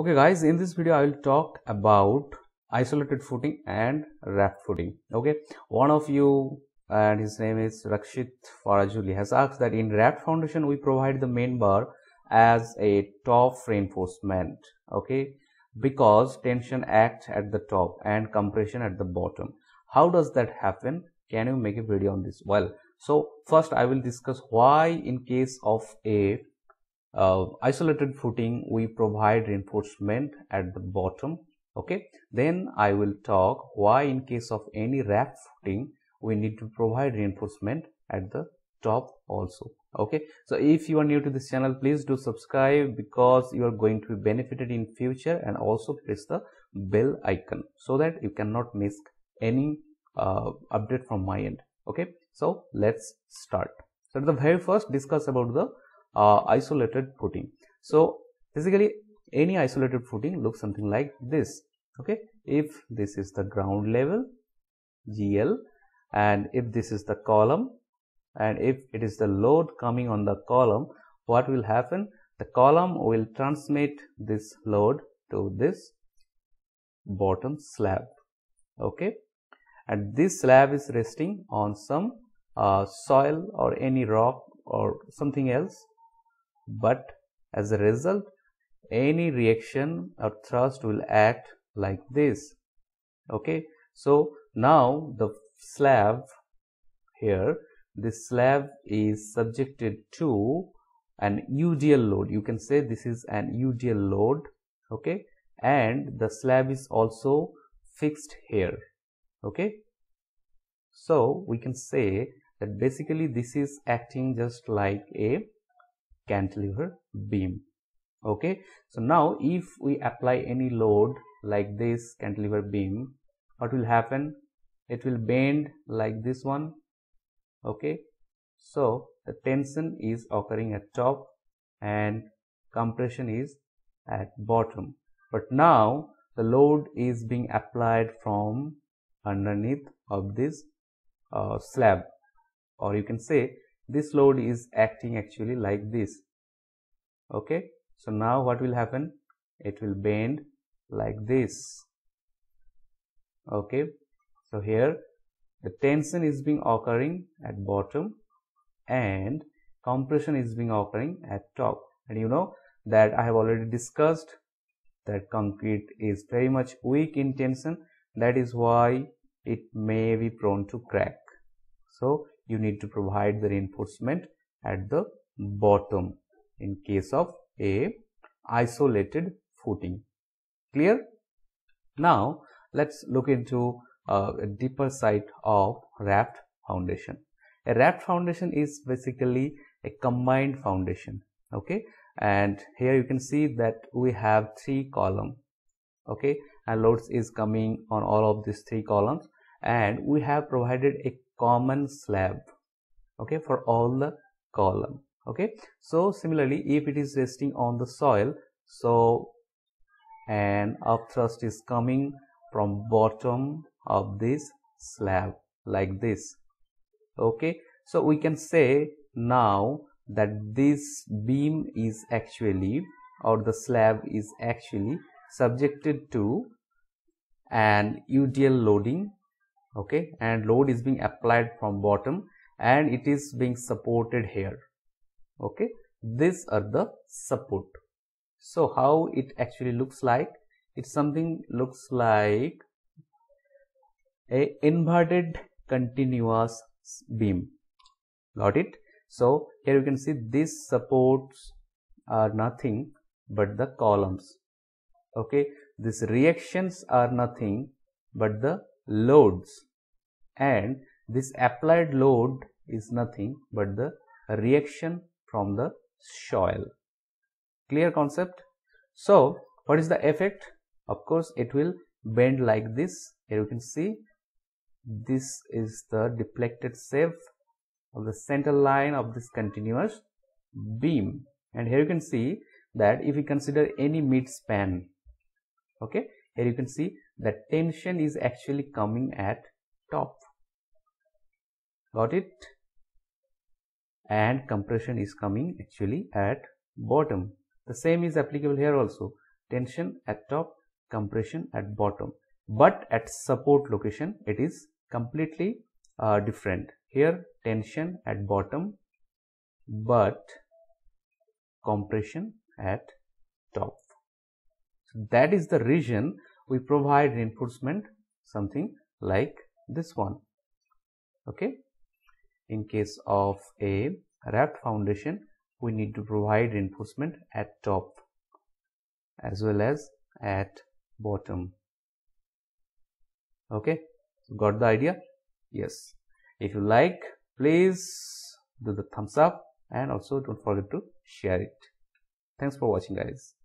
okay guys in this video i will talk about isolated footing and wrapped footing okay one of you and his name is rakshit farajuli has asked that in wrapped foundation we provide the main bar as a top reinforcement okay because tension acts at the top and compression at the bottom how does that happen can you make a video on this well so first i will discuss why in case of a uh, isolated footing we provide reinforcement at the bottom okay then i will talk why in case of any raft footing we need to provide reinforcement at the top also okay so if you are new to this channel please do subscribe because you are going to be benefited in future and also press the bell icon so that you cannot miss any uh, update from my end okay so let's start so the very first discuss about the uh, isolated footing. So basically any isolated footing looks something like this. Okay, if this is the ground level GL and if this is the column and if it is the load coming on the column, what will happen? The column will transmit this load to this bottom slab. Okay, and this slab is resting on some uh, soil or any rock or something else but as a result, any reaction or thrust will act like this. Okay, so now the slab here, this slab is subjected to an UDL load. You can say this is an UDL load. Okay, and the slab is also fixed here. Okay, so we can say that basically this is acting just like a cantilever beam okay so now if we apply any load like this cantilever beam what will happen it will bend like this one okay so the tension is occurring at top and compression is at bottom but now the load is being applied from underneath of this uh, slab or you can say this load is acting actually like this okay so now what will happen it will bend like this okay so here the tension is being occurring at bottom and compression is being occurring at top and you know that I have already discussed that concrete is very much weak in tension that is why it may be prone to crack so you need to provide the reinforcement at the bottom in case of a isolated footing. Clear? Now, let's look into uh, a deeper side of raft foundation. A raft foundation is basically a combined foundation. Okay. And here you can see that we have three column. Okay. And loads is coming on all of these three columns and we have provided a common slab okay for all the column okay so similarly if it is resting on the soil so an thrust is coming from bottom of this slab like this okay so we can say now that this beam is actually or the slab is actually subjected to an UDL loading okay and load is being applied from bottom and it is being supported here okay these are the support so how it actually looks like it something looks like a inverted continuous beam got it so here you can see these supports are nothing but the columns okay these reactions are nothing but the loads and this applied load is nothing but the reaction from the soil. Clear concept? So, what is the effect? Of course, it will bend like this. Here you can see this is the deflected shape of the center line of this continuous beam and here you can see that if we consider any mid span okay here you can see the tension is actually coming at top got it and compression is coming actually at bottom the same is applicable here also tension at top compression at bottom but at support location it is completely uh, different here tension at bottom but compression at top so that is the reason we provide reinforcement something like this one okay in case of a wrapped foundation we need to provide reinforcement at top as well as at bottom okay got the idea yes if you like please do the thumbs up and also don't forget to share it thanks for watching guys